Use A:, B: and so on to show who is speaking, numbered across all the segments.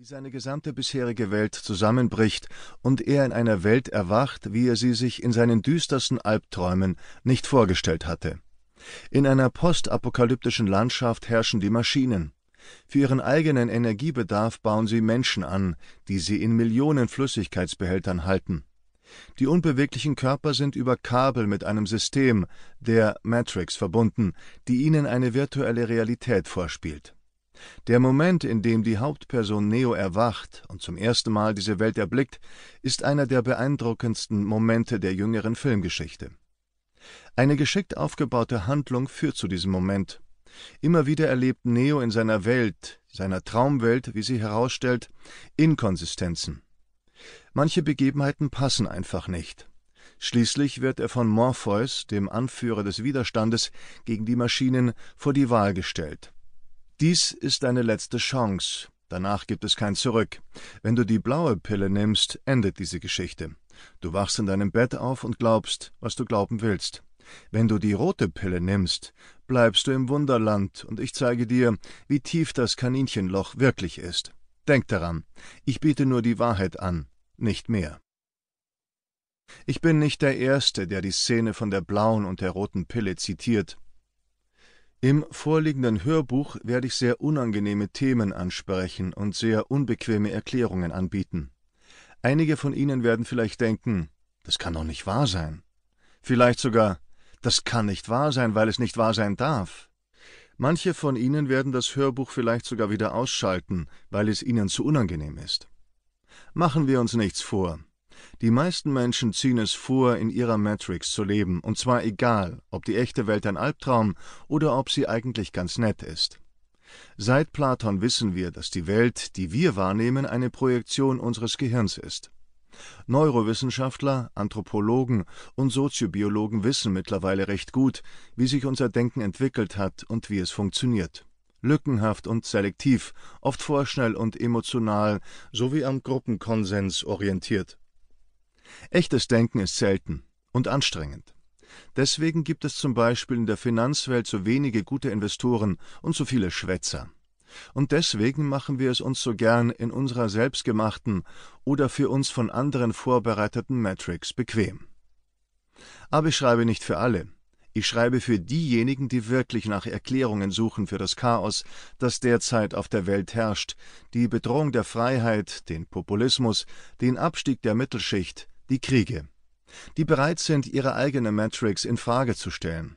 A: wie seine gesamte bisherige Welt zusammenbricht und er in einer Welt erwacht, wie er sie sich in seinen düstersten Albträumen nicht vorgestellt hatte. In einer postapokalyptischen Landschaft herrschen die Maschinen. Für ihren eigenen Energiebedarf bauen sie Menschen an, die sie in Millionen Flüssigkeitsbehältern halten. Die unbeweglichen Körper sind über Kabel mit einem System, der Matrix, verbunden, die ihnen eine virtuelle Realität vorspielt. Der Moment, in dem die Hauptperson Neo erwacht und zum ersten Mal diese Welt erblickt, ist einer der beeindruckendsten Momente der jüngeren Filmgeschichte. Eine geschickt aufgebaute Handlung führt zu diesem Moment. Immer wieder erlebt Neo in seiner Welt, seiner Traumwelt, wie sie herausstellt, Inkonsistenzen. Manche Begebenheiten passen einfach nicht. Schließlich wird er von Morpheus, dem Anführer des Widerstandes gegen die Maschinen, vor die Wahl gestellt. Dies ist deine letzte Chance. Danach gibt es kein Zurück. Wenn du die blaue Pille nimmst, endet diese Geschichte. Du wachst in deinem Bett auf und glaubst, was du glauben willst. Wenn du die rote Pille nimmst, bleibst du im Wunderland und ich zeige dir, wie tief das Kaninchenloch wirklich ist. Denk daran, ich biete nur die Wahrheit an, nicht mehr. Ich bin nicht der Erste, der die Szene von der blauen und der roten Pille zitiert. Im vorliegenden Hörbuch werde ich sehr unangenehme Themen ansprechen und sehr unbequeme Erklärungen anbieten. Einige von Ihnen werden vielleicht denken, das kann doch nicht wahr sein. Vielleicht sogar, das kann nicht wahr sein, weil es nicht wahr sein darf. Manche von Ihnen werden das Hörbuch vielleicht sogar wieder ausschalten, weil es Ihnen zu unangenehm ist. Machen wir uns nichts vor. Die meisten Menschen ziehen es vor, in ihrer Matrix zu leben, und zwar egal, ob die echte Welt ein Albtraum oder ob sie eigentlich ganz nett ist. Seit Platon wissen wir, dass die Welt, die wir wahrnehmen, eine Projektion unseres Gehirns ist. Neurowissenschaftler, Anthropologen und Soziobiologen wissen mittlerweile recht gut, wie sich unser Denken entwickelt hat und wie es funktioniert. Lückenhaft und selektiv, oft vorschnell und emotional sowie am Gruppenkonsens orientiert. Echtes Denken ist selten und anstrengend. Deswegen gibt es zum Beispiel in der Finanzwelt so wenige gute Investoren und so viele Schwätzer. Und deswegen machen wir es uns so gern in unserer selbstgemachten oder für uns von anderen vorbereiteten Matrix bequem. Aber ich schreibe nicht für alle. Ich schreibe für diejenigen, die wirklich nach Erklärungen suchen für das Chaos, das derzeit auf der Welt herrscht, die Bedrohung der Freiheit, den Populismus, den Abstieg der Mittelschicht, die Kriege, die bereit sind, ihre eigene Matrix in Frage zu stellen.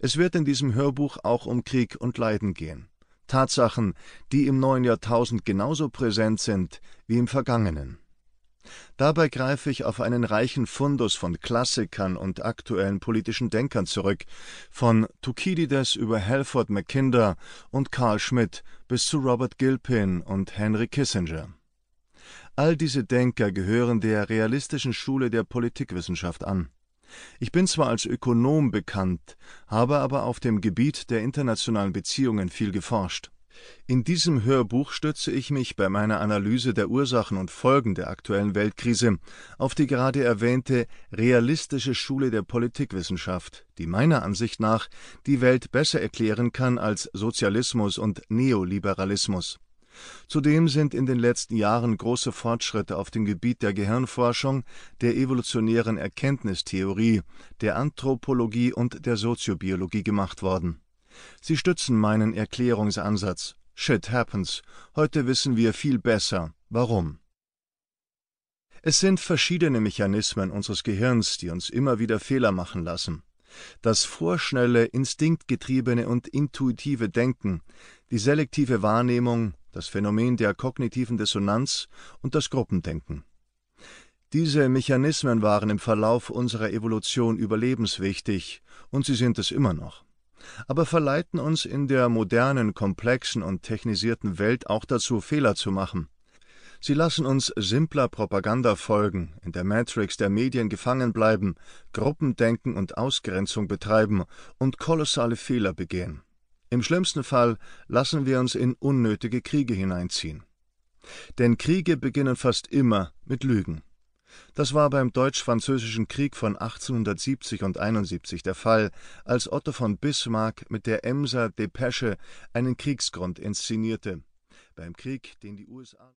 A: Es wird in diesem Hörbuch auch um Krieg und Leiden gehen. Tatsachen, die im neuen Jahrtausend genauso präsent sind wie im vergangenen. Dabei greife ich auf einen reichen Fundus von Klassikern und aktuellen politischen Denkern zurück, von Thukydides über Halford Mackinder und Carl Schmidt bis zu Robert Gilpin und Henry Kissinger. All diese Denker gehören der realistischen Schule der Politikwissenschaft an. Ich bin zwar als Ökonom bekannt, habe aber auf dem Gebiet der internationalen Beziehungen viel geforscht. In diesem Hörbuch stütze ich mich bei meiner Analyse der Ursachen und Folgen der aktuellen Weltkrise auf die gerade erwähnte realistische Schule der Politikwissenschaft, die meiner Ansicht nach die Welt besser erklären kann als Sozialismus und Neoliberalismus. Zudem sind in den letzten Jahren große Fortschritte auf dem Gebiet der Gehirnforschung, der evolutionären Erkenntnistheorie, der Anthropologie und der Soziobiologie gemacht worden. Sie stützen meinen Erklärungsansatz Shit happens. Heute wissen wir viel besser, warum. Es sind verschiedene Mechanismen unseres Gehirns, die uns immer wieder Fehler machen lassen. Das vorschnelle, instinktgetriebene und intuitive Denken, die selektive Wahrnehmung, das Phänomen der kognitiven Dissonanz und das Gruppendenken. Diese Mechanismen waren im Verlauf unserer Evolution überlebenswichtig, und sie sind es immer noch aber verleiten uns in der modernen, komplexen und technisierten Welt auch dazu, Fehler zu machen. Sie lassen uns simpler Propaganda folgen, in der Matrix der Medien gefangen bleiben, Gruppendenken und Ausgrenzung betreiben und kolossale Fehler begehen. Im schlimmsten Fall lassen wir uns in unnötige Kriege hineinziehen. Denn Kriege beginnen fast immer mit Lügen. Das war beim Deutsch-Französischen Krieg von 1870 und 71 der Fall, als Otto von Bismarck mit der Emser Depesche einen Kriegsgrund inszenierte. Beim Krieg, den die USA